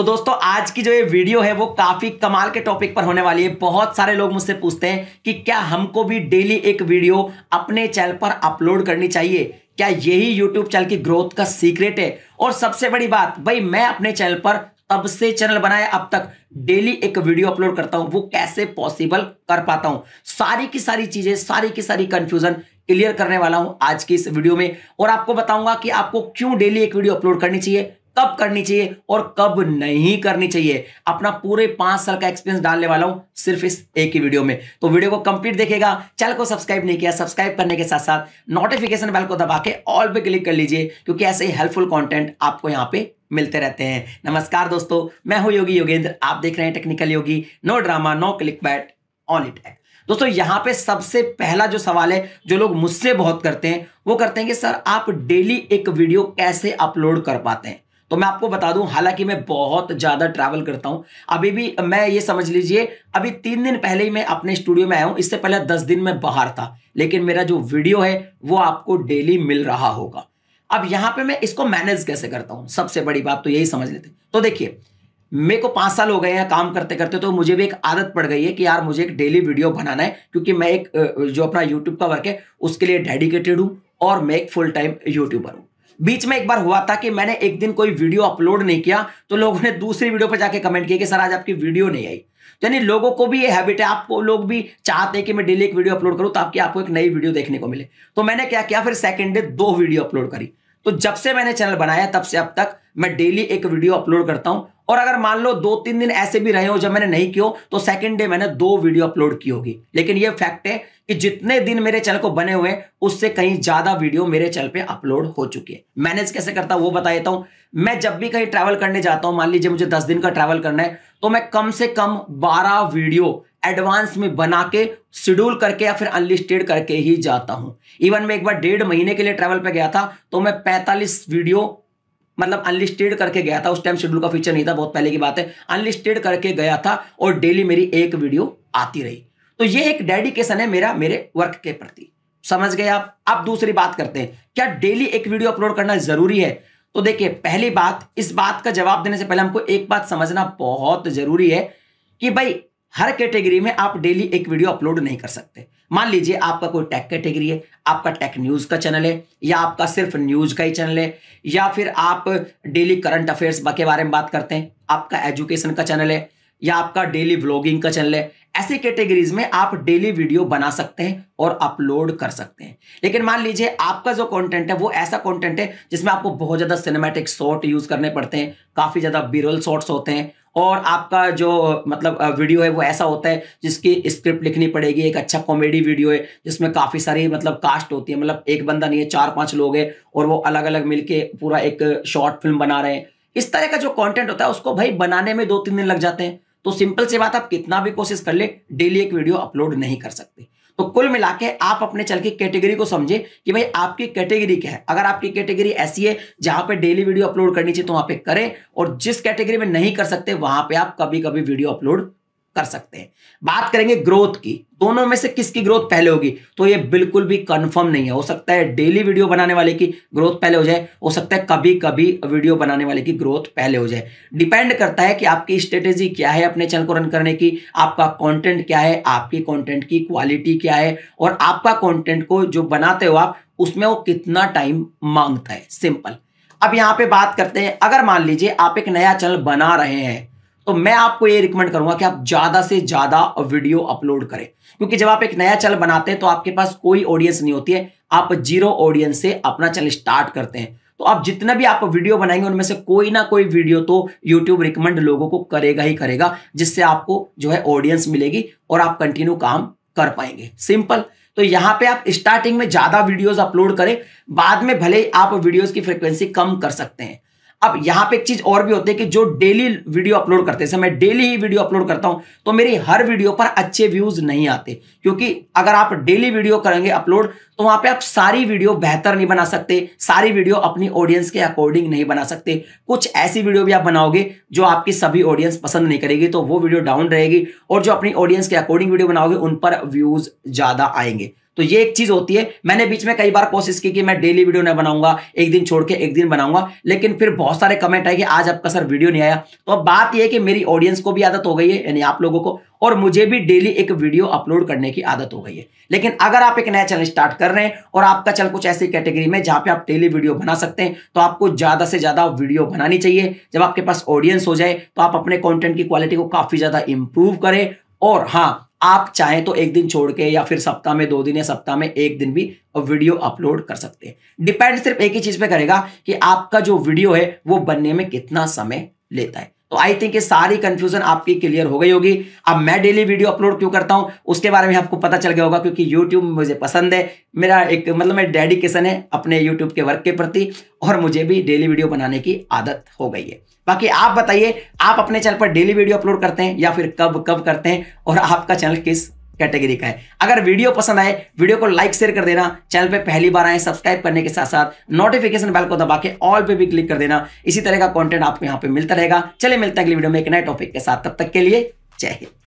तो दोस्तों आज की जो ये वीडियो है वो काफी कमाल के टॉपिक पर होने वाली है बहुत सारे लोग मुझसे पूछते हैं कि क्या हमको भी डेली एक वीडियो अपने चैनल पर अपलोड करनी चाहिए क्या यही यूट्यूब चैनल की ग्रोथ का सीक्रेट है और सबसे बड़ी बात भाई मैं अपने चैनल पर तब से चैनल बनाया अब तक डेली एक वीडियो अपलोड करता हूं वो कैसे पॉसिबल कर पाता हूं सारी की सारी चीजें सारी की सारी कंफ्यूजन क्लियर करने वाला हूं आज की इस वीडियो में और आपको बताऊंगा कि आपको क्यों डेली एक वीडियो अपलोड करनी चाहिए कब करनी चाहिए और कब नहीं करनी चाहिए अपना पूरे पांच साल का एक्सपीरियंस डालने वाला हूं सिर्फ इस एक ही वीडियो में तो वीडियो को कंप्लीट देखेगा चैनल को सब्सक्राइब नहीं किया सब्सक्राइब करने के साथ साथ नोटिफिकेशन बेल को दबा के ऑल पे क्लिक कर लीजिए क्योंकि ऐसे ही हेल्पफुल कॉन्टेंट आपको यहाँ पे मिलते रहते हैं नमस्कार दोस्तों मैं हूं योगी योगेंद्र आप देख रहे हैं technical Yogi no drama no clickbait it act दोस्तों यहां पे सबसे पहला जो सवाल है जो लोग मुझसे बहुत करते हैं वो करते हैं कि सर आप डेली एक वीडियो कैसे अपलोड कर पाते हैं तो मैं आपको बता दूं हालांकि मैं बहुत ज़्यादा ट्रैवल करता हूं अभी भी मैं ये समझ लीजिए अभी तीन दिन पहले ही मैं अपने स्टूडियो में आया हूं इससे पहले दस दिन में बाहर था लेकिन मेरा जो वीडियो है वो आपको डेली मिल रहा होगा अब यहां पे मैं इसको मैनेज कैसे करता हूं सबसे बड़ी बात तो यही समझ लेते तो देखिए मेरे को पांच साल हो गए हैं काम करते करते तो मुझे भी एक आदत पड़ गई है कि यार मुझे एक डेली वीडियो बनाना है क्योंकि मैं एक जो अपना यूट्यूब का वर्क है उसके लिए डेडिकेटेड हूँ और मैं एक फुल टाइम यूट्यूबर हूँ बीच में एक बार हुआ था कि मैंने एक दिन कोई वीडियो अपलोड नहीं किया तो लोगों ने दूसरी वीडियो पर जाके कमेंट किया कि सर आज आपकी वीडियो नहीं आई तो यानी लोगों को भी ये हैबिट है आपको लोग भी चाहते हैं कि मैं डेली एक वीडियो अपलोड करूं तो आपकी आपको एक नई वीडियो देखने को मिले तो मैंने क्या किया फिर सेकेंड डे दो वीडियो अपलोड करी तो जब से मैंने चैनल बनाया तब से अब तक मैं डेली एक वीडियो अपलोड करता हूं और अगर मान लो दो तीन दिन ऐसे भी रहे हो जब मैंने नहीं किया तो सेकंड डे मैंने दो वीडियो अपलोड की होगी लेकिन ये फैक्ट है कि जितने दिन मेरे चैनल को बने हुए उससे कहीं ज्यादा वीडियो मेरे चैनल पे अपलोड हो चुके हैं मैनेज कैसे करता हूं वो बता देता हूं मैं जब भी कहीं ट्रैवल करने जाता हूं मान लीजिए मुझे दस दिन का ट्रैवल करना है तो मैं कम से कम बारह वीडियो एडवांस में बना के शेड्यूल करके या फिर अनलिस्टेड करके ही जाता हूं इवन मैं एक बार डेढ़ महीने के लिए ट्रैवल पे गया था तो मैं 45 वीडियो मतलब अनलिस्टेड करके गया था उस टाइम शेड्यूल का फीचर नहीं था बहुत पहले की बात है अनलिस्टेड करके गया था और डेली मेरी एक वीडियो आती रही तो ये एक डेडिकेशन है मेरा मेरे वर्क के प्रति समझ गए आप अब दूसरी बात करते हैं क्या डेली एक वीडियो अपलोड करना जरूरी है तो देखिए पहली बात इस बात का जवाब देने से पहले हमको एक बात समझना बहुत जरूरी है कि भाई हर कैटेगरी में आप डेली एक वीडियो अपलोड नहीं कर सकते मान लीजिए आपका कोई टेक कैटेगरी है आपका टेक न्यूज़ का चैनल है या आपका सिर्फ न्यूज़ का ही चैनल है या फिर आप डेली करंट अफेयर्स के बारे में बात करते हैं आपका एजुकेशन का चैनल है या आपका डेली व्लॉगिंग का चैनल है ऐसे कैटेगरीज में आप डेली वीडियो बना सकते हैं और अपलोड कर सकते हैं लेकिन मान लीजिए आपका जो कंटेंट है वो ऐसा कंटेंट है जिसमें आपको बहुत ज़्यादा सिनेमैटिक शॉर्ट यूज़ करने पड़ते हैं काफ़ी ज़्यादा बिरल शॉर्ट्स होते हैं और आपका जो मतलब वीडियो है वो ऐसा होता है जिसकी स्क्रिप्ट लिखनी पड़ेगी एक अच्छा कॉमेडी वीडियो है जिसमें काफ़ी सारी मतलब कास्ट होती है मतलब एक बंदा नहीं है चार पांच लोग हैं और वो अलग अलग मिलके पूरा एक शॉर्ट फिल्म बना रहे हैं इस तरह का जो कंटेंट होता है उसको भाई बनाने में दो तीन दिन लग जाते हैं तो सिंपल सी बात आप कितना भी कोशिश कर ले डेली एक वीडियो अपलोड नहीं कर सकते तो कुल मिला के आप अपने चल के कैटेगरी को समझे कि भाई आपकी कैटेगरी क्या है अगर आपकी कैटेगरी ऐसी है जहां पे डेली वीडियो अपलोड करनी चाहिए तो वहां पे करें और जिस कैटेगरी में नहीं कर सकते वहां पे आप कभी कभी वीडियो अपलोड कर सकते हैं बात करेंगे ग्रोथ की दोनों में से किसकी ग्रोथ पहले होगी तो ये बिल्कुल भी कंफर्म नहीं है हो सकता है डेली वीडियो बनाने वाले की ग्रोथ पहले हो जाए हो सकता है कभी कभी वीडियो बनाने वाले की ग्रोथ पहले हो जाए डिपेंड करता है कि आपकी स्ट्रेटेजी क्या है अपने चैनल को रन करने की आपका कॉन्टेंट क्या है आपकी कॉन्टेंट की क्वालिटी क्या है और आपका कॉन्टेंट को जो बनाते हो आप उसमें वो कितना टाइम मांगता है सिंपल अब यहाँ पे बात करते हैं अगर मान लीजिए आप एक नया चैनल बना रहे हैं तो मैं आपको ये रिकमेंड करूंगा कि आप ज्यादा से ज्यादा वीडियो अपलोड करें क्योंकि जब आप एक नया चैनल बनाते हैं तो आपके पास कोई ऑडियंस नहीं होती है आप जीरो ऑडियंस से अपना चैनल स्टार्ट करते हैं तो आप जितना भी आप वीडियो बनाएंगे उनमें से कोई ना कोई वीडियो तो यूट्यूब रिकमेंड लोगों को करेगा ही करेगा जिससे आपको जो है ऑडियंस मिलेगी और आप कंटिन्यू काम कर पाएंगे सिंपल तो यहां पे आप स्टार्टिंग में ज्यादा वीडियोस अपलोड करें बाद में भले आप वीडियोस की फ्रीक्वेंसी कम कर सकते हैं अब यहां पे एक चीज और भी होती है कि जो डेली वीडियो अपलोड करते हैं मैं डेली ही वीडियो अपलोड करता हूं तो मेरी हर वीडियो पर अच्छे व्यूज नहीं आते क्योंकि अगर आप डेली वीडियो करेंगे अपलोड तो वहां पे आप सारी वीडियो बेहतर नहीं बना सकते सारी वीडियो अपनी ऑडियंस के अकॉर्डिंग नहीं बना सकते कुछ ऐसी वीडियो भी आप बनाओगे जो आपकी सभी ऑडियंस पसंद नहीं करेगी तो वो वीडियो डाउन रहेगी और जो अपनी ऑडियंस के अकॉर्डिंग वीडियो बनाओगे उन पर व्यूज ज्यादा आएंगे तो ये एक चीज होती है मैंने बीच में कई बार कोशिश की कि मैं डेली वीडियो नहीं बनाऊंगा एक दिन छोड़ के एक दिन बनाऊंगा लेकिन फिर बहुत सारे कमेंट आए कि आज आपका सर वीडियो नहीं आया तो अब बात यह है कि मेरी ऑडियंस को भी आदत हो गई है यानी आप लोगों को और मुझे भी डेली एक वीडियो अपलोड करने की आदत हो गई है लेकिन अगर आप एक नया चैनल स्टार्ट कर रहे हैं और आपका चैनल कुछ ऐसी कैटेगरी में जहां पर आप डेली वीडियो बना सकते हैं तो आपको ज्यादा से ज्यादा वीडियो बनानी चाहिए जब आपके पास ऑडियंस हो जाए तो आप अपने कॉन्टेंट की क्वालिटी को काफी ज्यादा इंप्रूव करें और हाँ आप चाहें तो एक दिन छोड़ के या फिर सप्ताह में दो दिन या सप्ताह में एक दिन भी वीडियो अपलोड कर सकते हैं डिपेंड सिर्फ एक ही चीज पे करेगा कि आपका जो वीडियो है वो बनने में कितना समय लेता है तो आई थिंक ये सारी कंफ्यूजन आपकी क्लियर हो गई होगी अब मैं डेली वीडियो अपलोड क्यों करता हूं उसके बारे में आपको पता चल गया होगा क्योंकि यूट्यूब मुझे पसंद है मेरा एक मतलब मैं डेडिकेशन है अपने यूट्यूब के वर्क के प्रति और मुझे भी डेली वीडियो बनाने की आदत हो गई है बाकी आप बताइए आप अपने चैनल पर डेली वीडियो अपलोड करते हैं या फिर कब कब करते हैं और आपका चैनल किस कैटेगरी का है अगर वीडियो पसंद आए वीडियो को लाइक शेयर कर देना चैनल पे पहली बार आए सब्सक्राइब करने के साथ साथ नोटिफिकेशन बेल को दबा के ऑल पे भी क्लिक कर देना इसी तरह का कंटेंट आपको यहाँ पे मिलता रहेगा चले मिलते हैं अगली वीडियो में एक नए टॉपिक के साथ तब तक के लिए जय हिंद